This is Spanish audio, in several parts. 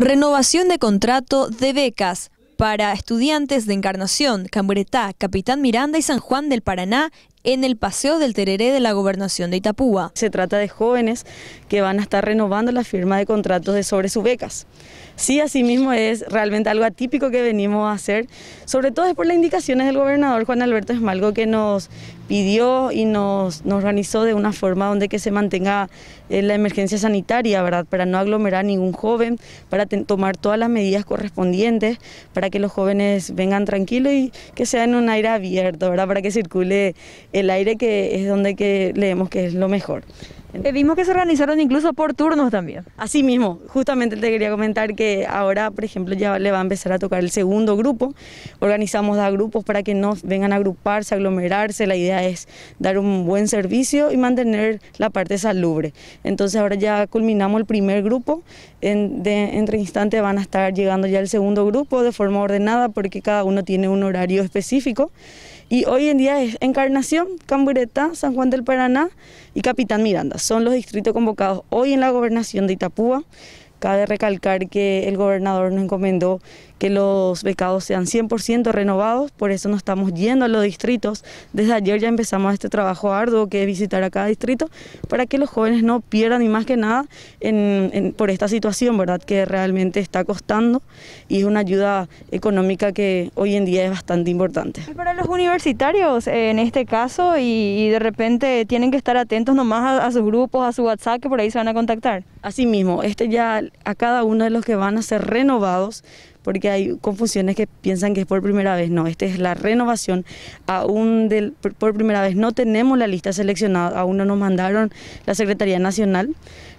Renovación de contrato de becas para estudiantes de Encarnación, Cambretá, Capitán Miranda y San Juan del Paraná en el Paseo del Tereré de la Gobernación de Itapúa. Se trata de jóvenes que van a estar renovando la firma de contratos de sobre sus becas. Sí, mismo es realmente algo atípico que venimos a hacer, sobre todo es por las indicaciones del gobernador Juan Alberto Esmalgo que nos pidió y nos, organizó de una forma donde que se mantenga eh, la emergencia sanitaria, ¿verdad? Para no aglomerar a ningún joven, para tomar todas las medidas correspondientes, para que los jóvenes vengan tranquilos y que sea en un aire abierto, ¿verdad? Para que circule el aire que es donde que leemos que es lo mejor. Eh, vimos que se organizaron incluso por turnos también. Así mismo, justamente te quería comentar que ahora, por ejemplo, ya le va a empezar a tocar el segundo grupo. Organizamos a grupos para que no vengan a agruparse, aglomerarse. La idea es dar un buen servicio y mantener la parte salubre. Entonces ahora ya culminamos el primer grupo. En, de, entre instantes van a estar llegando ya el segundo grupo de forma ordenada porque cada uno tiene un horario específico. Y hoy en día es Encarnación, Cambureta, San Juan del Paraná y Capitán Miranda son los distritos convocados hoy en la gobernación de Itapúa. Cabe recalcar que el gobernador nos encomendó que los becados sean 100% renovados, por eso nos estamos yendo a los distritos. Desde ayer ya empezamos este trabajo arduo que es visitar a cada distrito para que los jóvenes no pierdan ni más que nada por esta situación, ¿verdad? Que realmente está costando y es una ayuda económica que hoy en día es bastante importante. Para los universitarios eh, en este caso y, de repente tienen que estar atentos nomás a, a sus grupos, a su WhatsApp, que por ahí se van a contactar. Asimismo, este ya a cada uno de los que van a ser renovados porque hay confusiones que piensan que es por primera vez. No, esta es la renovación. Aún del, por primera vez no tenemos la lista seleccionada, aún no nos mandaron la Secretaría Nacional,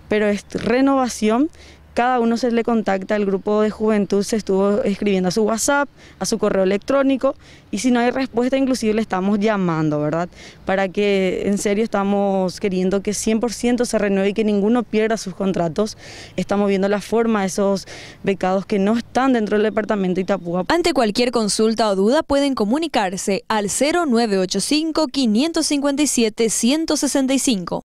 pero es renovación cada uno se le contacta, el grupo de juventud se estuvo escribiendo a su WhatsApp, a su correo electrónico y si no hay respuesta inclusive le estamos llamando, ¿verdad? Para que en serio estamos queriendo que 100% se renueve y que ninguno pierda sus contratos. Estamos viendo la forma de esos becados que no están dentro del departamento de Itapúa. Ante cualquier consulta o duda pueden comunicarse al 0985 557 165.